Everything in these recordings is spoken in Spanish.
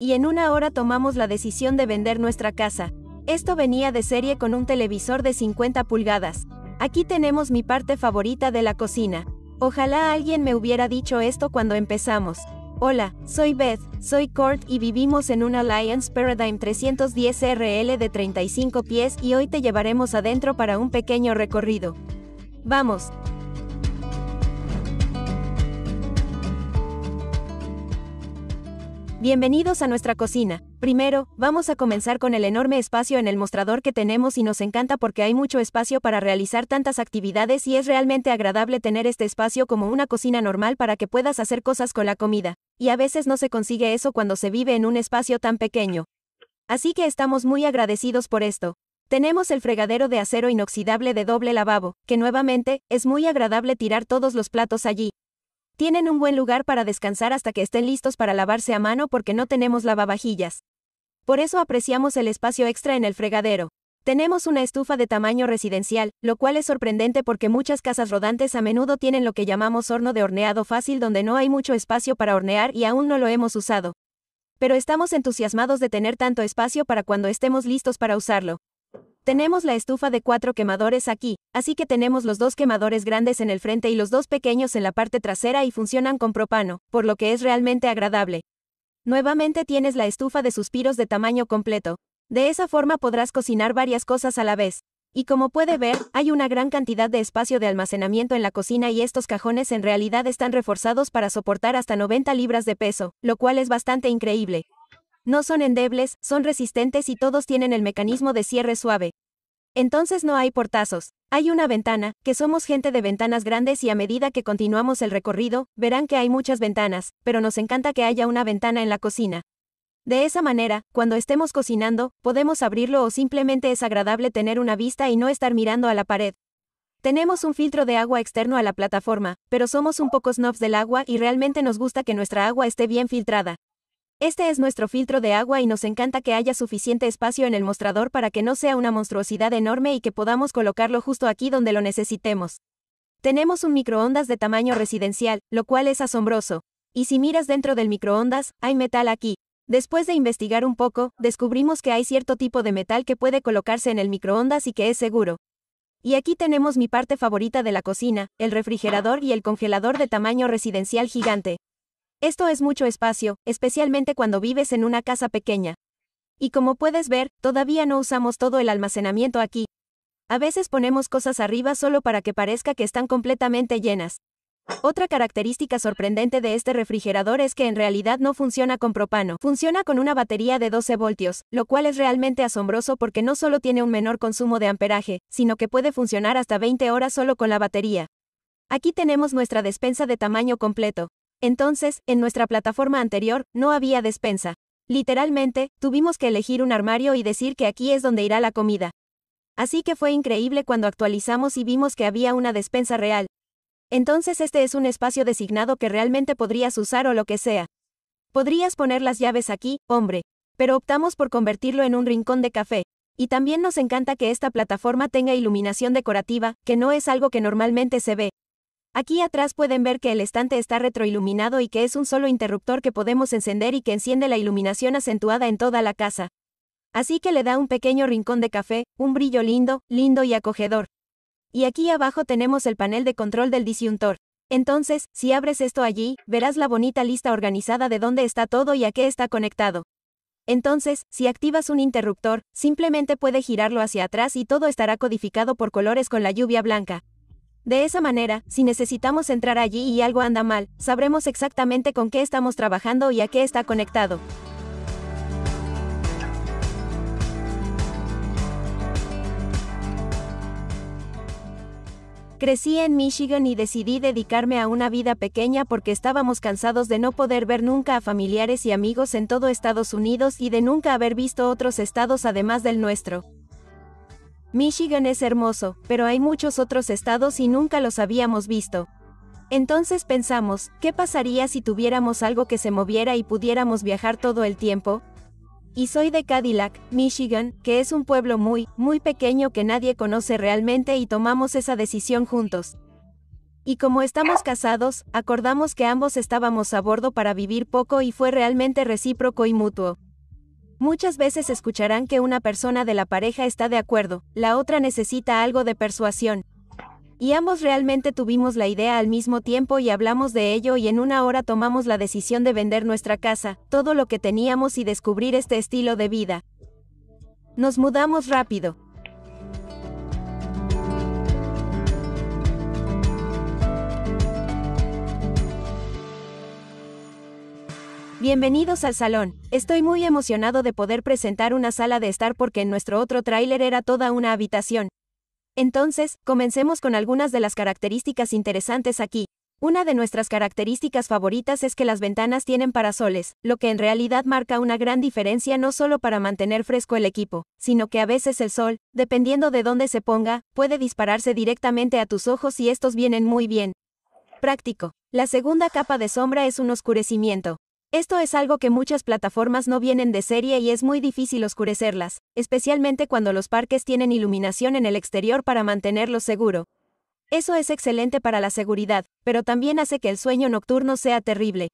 y en una hora tomamos la decisión de vender nuestra casa. Esto venía de serie con un televisor de 50 pulgadas. Aquí tenemos mi parte favorita de la cocina. Ojalá alguien me hubiera dicho esto cuando empezamos. Hola, soy Beth, soy Court y vivimos en una Alliance Paradigm 310 RL de 35 pies y hoy te llevaremos adentro para un pequeño recorrido. Vamos. Bienvenidos a nuestra cocina. Primero, vamos a comenzar con el enorme espacio en el mostrador que tenemos y nos encanta porque hay mucho espacio para realizar tantas actividades y es realmente agradable tener este espacio como una cocina normal para que puedas hacer cosas con la comida. Y a veces no se consigue eso cuando se vive en un espacio tan pequeño. Así que estamos muy agradecidos por esto. Tenemos el fregadero de acero inoxidable de doble lavabo, que nuevamente, es muy agradable tirar todos los platos allí, tienen un buen lugar para descansar hasta que estén listos para lavarse a mano porque no tenemos lavavajillas. Por eso apreciamos el espacio extra en el fregadero. Tenemos una estufa de tamaño residencial, lo cual es sorprendente porque muchas casas rodantes a menudo tienen lo que llamamos horno de horneado fácil donde no hay mucho espacio para hornear y aún no lo hemos usado. Pero estamos entusiasmados de tener tanto espacio para cuando estemos listos para usarlo. Tenemos la estufa de cuatro quemadores aquí, así que tenemos los dos quemadores grandes en el frente y los dos pequeños en la parte trasera y funcionan con propano, por lo que es realmente agradable. Nuevamente tienes la estufa de suspiros de tamaño completo. De esa forma podrás cocinar varias cosas a la vez. Y como puede ver, hay una gran cantidad de espacio de almacenamiento en la cocina y estos cajones en realidad están reforzados para soportar hasta 90 libras de peso, lo cual es bastante increíble. No son endebles, son resistentes y todos tienen el mecanismo de cierre suave. Entonces no hay portazos. Hay una ventana, que somos gente de ventanas grandes y a medida que continuamos el recorrido, verán que hay muchas ventanas, pero nos encanta que haya una ventana en la cocina. De esa manera, cuando estemos cocinando, podemos abrirlo o simplemente es agradable tener una vista y no estar mirando a la pared. Tenemos un filtro de agua externo a la plataforma, pero somos un poco snobs del agua y realmente nos gusta que nuestra agua esté bien filtrada. Este es nuestro filtro de agua y nos encanta que haya suficiente espacio en el mostrador para que no sea una monstruosidad enorme y que podamos colocarlo justo aquí donde lo necesitemos. Tenemos un microondas de tamaño residencial, lo cual es asombroso. Y si miras dentro del microondas, hay metal aquí. Después de investigar un poco, descubrimos que hay cierto tipo de metal que puede colocarse en el microondas y que es seguro. Y aquí tenemos mi parte favorita de la cocina, el refrigerador y el congelador de tamaño residencial gigante. Esto es mucho espacio, especialmente cuando vives en una casa pequeña. Y como puedes ver, todavía no usamos todo el almacenamiento aquí. A veces ponemos cosas arriba solo para que parezca que están completamente llenas. Otra característica sorprendente de este refrigerador es que en realidad no funciona con propano, funciona con una batería de 12 voltios, lo cual es realmente asombroso porque no solo tiene un menor consumo de amperaje, sino que puede funcionar hasta 20 horas solo con la batería. Aquí tenemos nuestra despensa de tamaño completo. Entonces, en nuestra plataforma anterior, no había despensa. Literalmente, tuvimos que elegir un armario y decir que aquí es donde irá la comida. Así que fue increíble cuando actualizamos y vimos que había una despensa real. Entonces este es un espacio designado que realmente podrías usar o lo que sea. Podrías poner las llaves aquí, hombre. Pero optamos por convertirlo en un rincón de café. Y también nos encanta que esta plataforma tenga iluminación decorativa, que no es algo que normalmente se ve. Aquí atrás pueden ver que el estante está retroiluminado y que es un solo interruptor que podemos encender y que enciende la iluminación acentuada en toda la casa. Así que le da un pequeño rincón de café, un brillo lindo, lindo y acogedor. Y aquí abajo tenemos el panel de control del disyuntor. Entonces, si abres esto allí, verás la bonita lista organizada de dónde está todo y a qué está conectado. Entonces, si activas un interruptor, simplemente puede girarlo hacia atrás y todo estará codificado por colores con la lluvia blanca. De esa manera, si necesitamos entrar allí y algo anda mal, sabremos exactamente con qué estamos trabajando y a qué está conectado. Crecí en Michigan y decidí dedicarme a una vida pequeña porque estábamos cansados de no poder ver nunca a familiares y amigos en todo Estados Unidos y de nunca haber visto otros estados además del nuestro. Michigan es hermoso, pero hay muchos otros estados y nunca los habíamos visto. Entonces pensamos, ¿qué pasaría si tuviéramos algo que se moviera y pudiéramos viajar todo el tiempo? Y soy de Cadillac, Michigan, que es un pueblo muy, muy pequeño que nadie conoce realmente y tomamos esa decisión juntos. Y como estamos casados, acordamos que ambos estábamos a bordo para vivir poco y fue realmente recíproco y mutuo. Muchas veces escucharán que una persona de la pareja está de acuerdo, la otra necesita algo de persuasión. Y ambos realmente tuvimos la idea al mismo tiempo y hablamos de ello y en una hora tomamos la decisión de vender nuestra casa, todo lo que teníamos y descubrir este estilo de vida. Nos mudamos rápido. Bienvenidos al salón. Estoy muy emocionado de poder presentar una sala de estar porque en nuestro otro tráiler era toda una habitación. Entonces, comencemos con algunas de las características interesantes aquí. Una de nuestras características favoritas es que las ventanas tienen parasoles, lo que en realidad marca una gran diferencia no solo para mantener fresco el equipo, sino que a veces el sol, dependiendo de dónde se ponga, puede dispararse directamente a tus ojos y estos vienen muy bien. Práctico. La segunda capa de sombra es un oscurecimiento, esto es algo que muchas plataformas no vienen de serie y es muy difícil oscurecerlas, especialmente cuando los parques tienen iluminación en el exterior para mantenerlo seguro. Eso es excelente para la seguridad, pero también hace que el sueño nocturno sea terrible.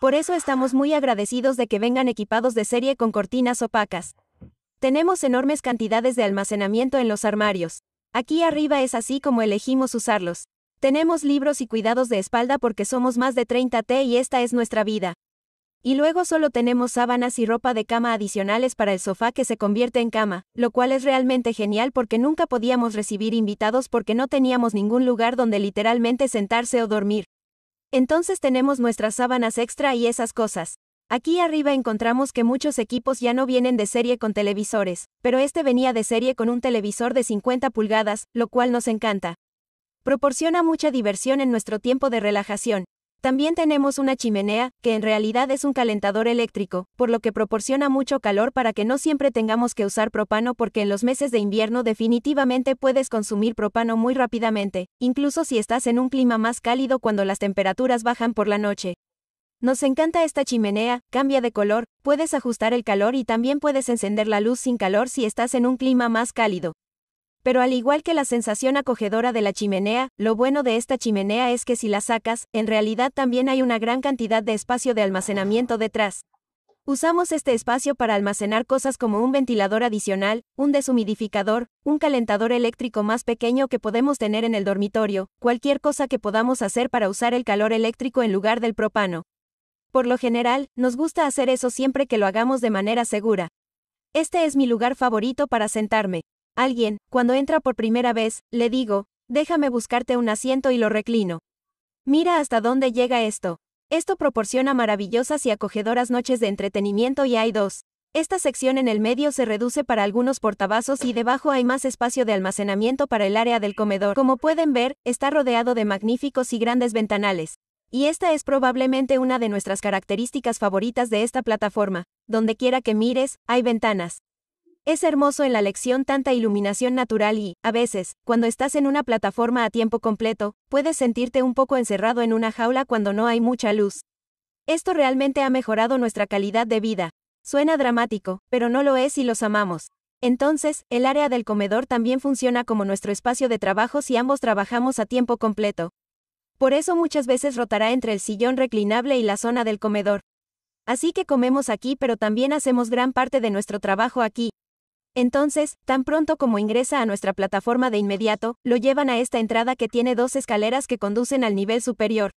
Por eso estamos muy agradecidos de que vengan equipados de serie con cortinas opacas. Tenemos enormes cantidades de almacenamiento en los armarios. Aquí arriba es así como elegimos usarlos. Tenemos libros y cuidados de espalda porque somos más de 30T y esta es nuestra vida. Y luego solo tenemos sábanas y ropa de cama adicionales para el sofá que se convierte en cama, lo cual es realmente genial porque nunca podíamos recibir invitados porque no teníamos ningún lugar donde literalmente sentarse o dormir. Entonces tenemos nuestras sábanas extra y esas cosas. Aquí arriba encontramos que muchos equipos ya no vienen de serie con televisores, pero este venía de serie con un televisor de 50 pulgadas, lo cual nos encanta. Proporciona mucha diversión en nuestro tiempo de relajación, también tenemos una chimenea, que en realidad es un calentador eléctrico, por lo que proporciona mucho calor para que no siempre tengamos que usar propano porque en los meses de invierno definitivamente puedes consumir propano muy rápidamente, incluso si estás en un clima más cálido cuando las temperaturas bajan por la noche. Nos encanta esta chimenea, cambia de color, puedes ajustar el calor y también puedes encender la luz sin calor si estás en un clima más cálido. Pero al igual que la sensación acogedora de la chimenea, lo bueno de esta chimenea es que si la sacas, en realidad también hay una gran cantidad de espacio de almacenamiento detrás. Usamos este espacio para almacenar cosas como un ventilador adicional, un deshumidificador, un calentador eléctrico más pequeño que podemos tener en el dormitorio, cualquier cosa que podamos hacer para usar el calor eléctrico en lugar del propano. Por lo general, nos gusta hacer eso siempre que lo hagamos de manera segura. Este es mi lugar favorito para sentarme alguien, cuando entra por primera vez, le digo, déjame buscarte un asiento y lo reclino. Mira hasta dónde llega esto. Esto proporciona maravillosas y acogedoras noches de entretenimiento y hay dos. Esta sección en el medio se reduce para algunos portavasos y debajo hay más espacio de almacenamiento para el área del comedor. Como pueden ver, está rodeado de magníficos y grandes ventanales. Y esta es probablemente una de nuestras características favoritas de esta plataforma. Donde quiera que mires, hay ventanas. Es hermoso en la lección tanta iluminación natural y, a veces, cuando estás en una plataforma a tiempo completo, puedes sentirte un poco encerrado en una jaula cuando no hay mucha luz. Esto realmente ha mejorado nuestra calidad de vida. Suena dramático, pero no lo es y los amamos. Entonces, el área del comedor también funciona como nuestro espacio de trabajo si ambos trabajamos a tiempo completo. Por eso muchas veces rotará entre el sillón reclinable y la zona del comedor. Así que comemos aquí pero también hacemos gran parte de nuestro trabajo aquí, entonces, tan pronto como ingresa a nuestra plataforma de inmediato, lo llevan a esta entrada que tiene dos escaleras que conducen al nivel superior.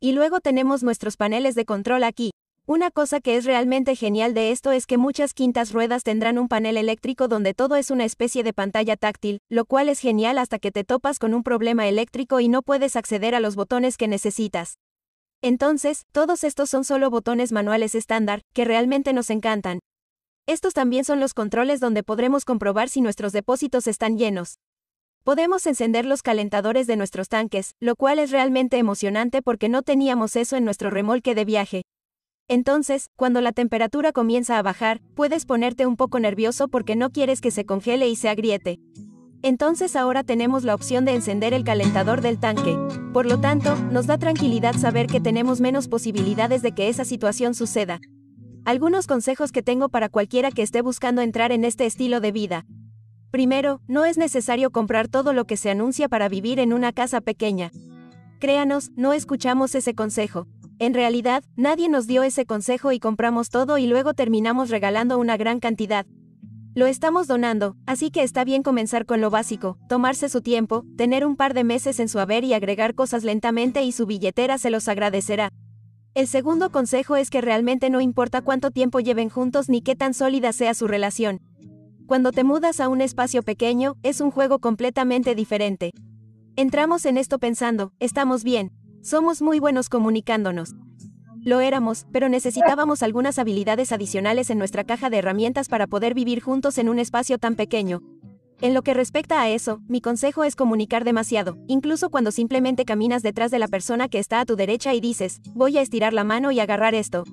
Y luego tenemos nuestros paneles de control aquí. Una cosa que es realmente genial de esto es que muchas quintas ruedas tendrán un panel eléctrico donde todo es una especie de pantalla táctil, lo cual es genial hasta que te topas con un problema eléctrico y no puedes acceder a los botones que necesitas. Entonces, todos estos son solo botones manuales estándar, que realmente nos encantan, estos también son los controles donde podremos comprobar si nuestros depósitos están llenos. Podemos encender los calentadores de nuestros tanques, lo cual es realmente emocionante porque no teníamos eso en nuestro remolque de viaje. Entonces, cuando la temperatura comienza a bajar, puedes ponerte un poco nervioso porque no quieres que se congele y se agriete. Entonces ahora tenemos la opción de encender el calentador del tanque. Por lo tanto, nos da tranquilidad saber que tenemos menos posibilidades de que esa situación suceda. Algunos consejos que tengo para cualquiera que esté buscando entrar en este estilo de vida. Primero, no es necesario comprar todo lo que se anuncia para vivir en una casa pequeña. Créanos, no escuchamos ese consejo. En realidad, nadie nos dio ese consejo y compramos todo y luego terminamos regalando una gran cantidad. Lo estamos donando, así que está bien comenzar con lo básico, tomarse su tiempo, tener un par de meses en su haber y agregar cosas lentamente y su billetera se los agradecerá. El segundo consejo es que realmente no importa cuánto tiempo lleven juntos ni qué tan sólida sea su relación. Cuando te mudas a un espacio pequeño, es un juego completamente diferente. Entramos en esto pensando, estamos bien, somos muy buenos comunicándonos. Lo éramos, pero necesitábamos algunas habilidades adicionales en nuestra caja de herramientas para poder vivir juntos en un espacio tan pequeño, en lo que respecta a eso, mi consejo es comunicar demasiado, incluso cuando simplemente caminas detrás de la persona que está a tu derecha y dices, voy a estirar la mano y agarrar esto.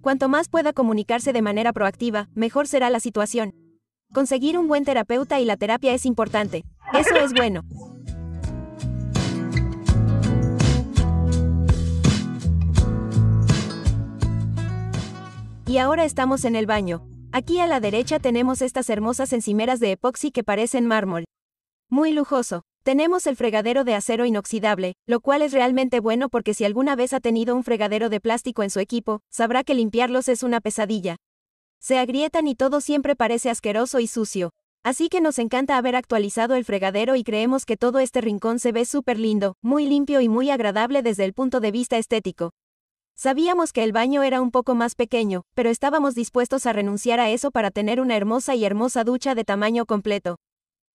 Cuanto más pueda comunicarse de manera proactiva, mejor será la situación. Conseguir un buen terapeuta y la terapia es importante. Eso es bueno. Y ahora estamos en el baño, Aquí a la derecha tenemos estas hermosas encimeras de epoxi que parecen mármol. Muy lujoso. Tenemos el fregadero de acero inoxidable, lo cual es realmente bueno porque si alguna vez ha tenido un fregadero de plástico en su equipo, sabrá que limpiarlos es una pesadilla. Se agrietan y todo siempre parece asqueroso y sucio. Así que nos encanta haber actualizado el fregadero y creemos que todo este rincón se ve súper lindo, muy limpio y muy agradable desde el punto de vista estético. Sabíamos que el baño era un poco más pequeño, pero estábamos dispuestos a renunciar a eso para tener una hermosa y hermosa ducha de tamaño completo.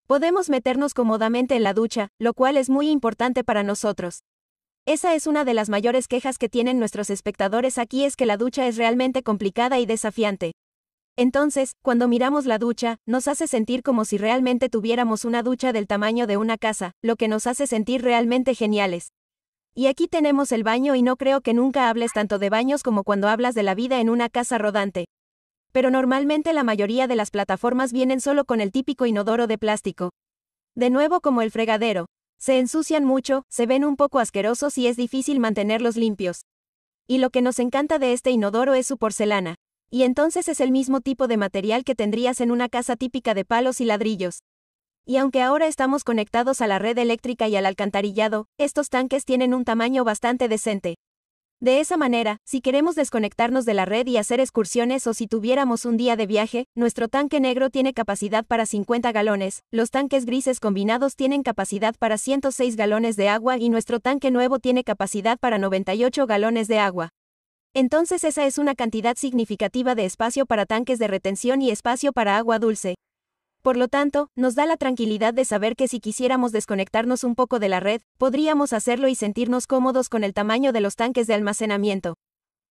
Podemos meternos cómodamente en la ducha, lo cual es muy importante para nosotros. Esa es una de las mayores quejas que tienen nuestros espectadores aquí es que la ducha es realmente complicada y desafiante. Entonces, cuando miramos la ducha, nos hace sentir como si realmente tuviéramos una ducha del tamaño de una casa, lo que nos hace sentir realmente geniales. Y aquí tenemos el baño y no creo que nunca hables tanto de baños como cuando hablas de la vida en una casa rodante. Pero normalmente la mayoría de las plataformas vienen solo con el típico inodoro de plástico. De nuevo como el fregadero. Se ensucian mucho, se ven un poco asquerosos y es difícil mantenerlos limpios. Y lo que nos encanta de este inodoro es su porcelana. Y entonces es el mismo tipo de material que tendrías en una casa típica de palos y ladrillos y aunque ahora estamos conectados a la red eléctrica y al alcantarillado, estos tanques tienen un tamaño bastante decente. De esa manera, si queremos desconectarnos de la red y hacer excursiones o si tuviéramos un día de viaje, nuestro tanque negro tiene capacidad para 50 galones, los tanques grises combinados tienen capacidad para 106 galones de agua y nuestro tanque nuevo tiene capacidad para 98 galones de agua. Entonces esa es una cantidad significativa de espacio para tanques de retención y espacio para agua dulce. Por lo tanto, nos da la tranquilidad de saber que si quisiéramos desconectarnos un poco de la red, podríamos hacerlo y sentirnos cómodos con el tamaño de los tanques de almacenamiento.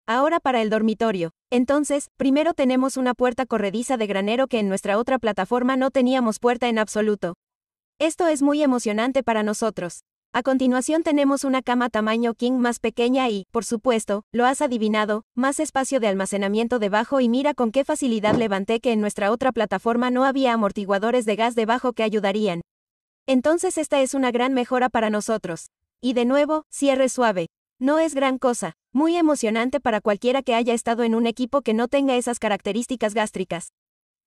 Ahora para el dormitorio. Entonces, primero tenemos una puerta corrediza de granero que en nuestra otra plataforma no teníamos puerta en absoluto. Esto es muy emocionante para nosotros. A continuación tenemos una cama tamaño king más pequeña y, por supuesto, lo has adivinado, más espacio de almacenamiento debajo y mira con qué facilidad levanté que en nuestra otra plataforma no había amortiguadores de gas debajo que ayudarían. Entonces esta es una gran mejora para nosotros. Y de nuevo, cierre suave. No es gran cosa, muy emocionante para cualquiera que haya estado en un equipo que no tenga esas características gástricas.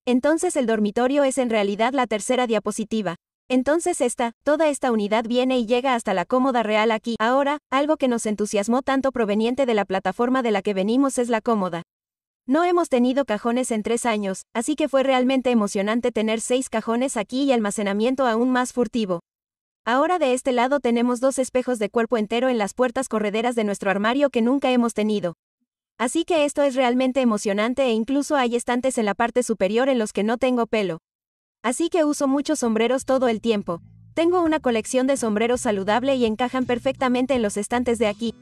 Entonces el dormitorio es en realidad la tercera diapositiva. Entonces esta, toda esta unidad viene y llega hasta la cómoda real aquí. Ahora, algo que nos entusiasmó tanto proveniente de la plataforma de la que venimos es la cómoda. No hemos tenido cajones en tres años, así que fue realmente emocionante tener seis cajones aquí y almacenamiento aún más furtivo. Ahora de este lado tenemos dos espejos de cuerpo entero en las puertas correderas de nuestro armario que nunca hemos tenido. Así que esto es realmente emocionante e incluso hay estantes en la parte superior en los que no tengo pelo. Así que uso muchos sombreros todo el tiempo. Tengo una colección de sombreros saludable y encajan perfectamente en los estantes de aquí.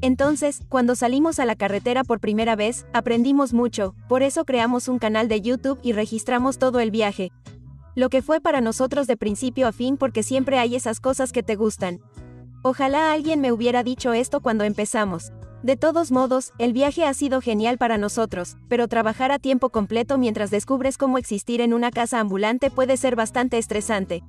Entonces, cuando salimos a la carretera por primera vez, aprendimos mucho, por eso creamos un canal de YouTube y registramos todo el viaje. Lo que fue para nosotros de principio a fin porque siempre hay esas cosas que te gustan. Ojalá alguien me hubiera dicho esto cuando empezamos. De todos modos, el viaje ha sido genial para nosotros, pero trabajar a tiempo completo mientras descubres cómo existir en una casa ambulante puede ser bastante estresante.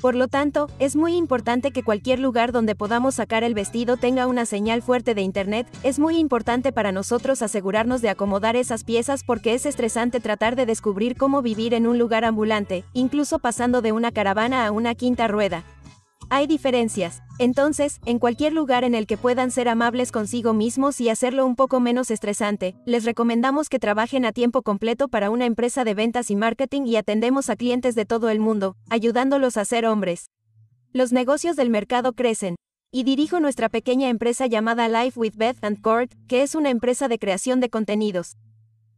Por lo tanto, es muy importante que cualquier lugar donde podamos sacar el vestido tenga una señal fuerte de Internet, es muy importante para nosotros asegurarnos de acomodar esas piezas porque es estresante tratar de descubrir cómo vivir en un lugar ambulante, incluso pasando de una caravana a una quinta rueda. Hay diferencias, entonces, en cualquier lugar en el que puedan ser amables consigo mismos y hacerlo un poco menos estresante, les recomendamos que trabajen a tiempo completo para una empresa de ventas y marketing y atendemos a clientes de todo el mundo, ayudándolos a ser hombres. Los negocios del mercado crecen. Y dirijo nuestra pequeña empresa llamada Life with Beth and Court, que es una empresa de creación de contenidos.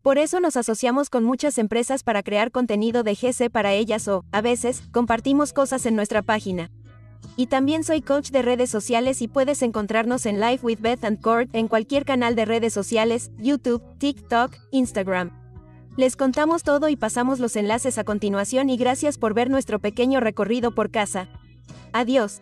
Por eso nos asociamos con muchas empresas para crear contenido de GC para ellas o, a veces, compartimos cosas en nuestra página. Y también soy coach de redes sociales y puedes encontrarnos en Live with Beth and Court en cualquier canal de redes sociales, YouTube, TikTok, Instagram. Les contamos todo y pasamos los enlaces a continuación y gracias por ver nuestro pequeño recorrido por casa. Adiós.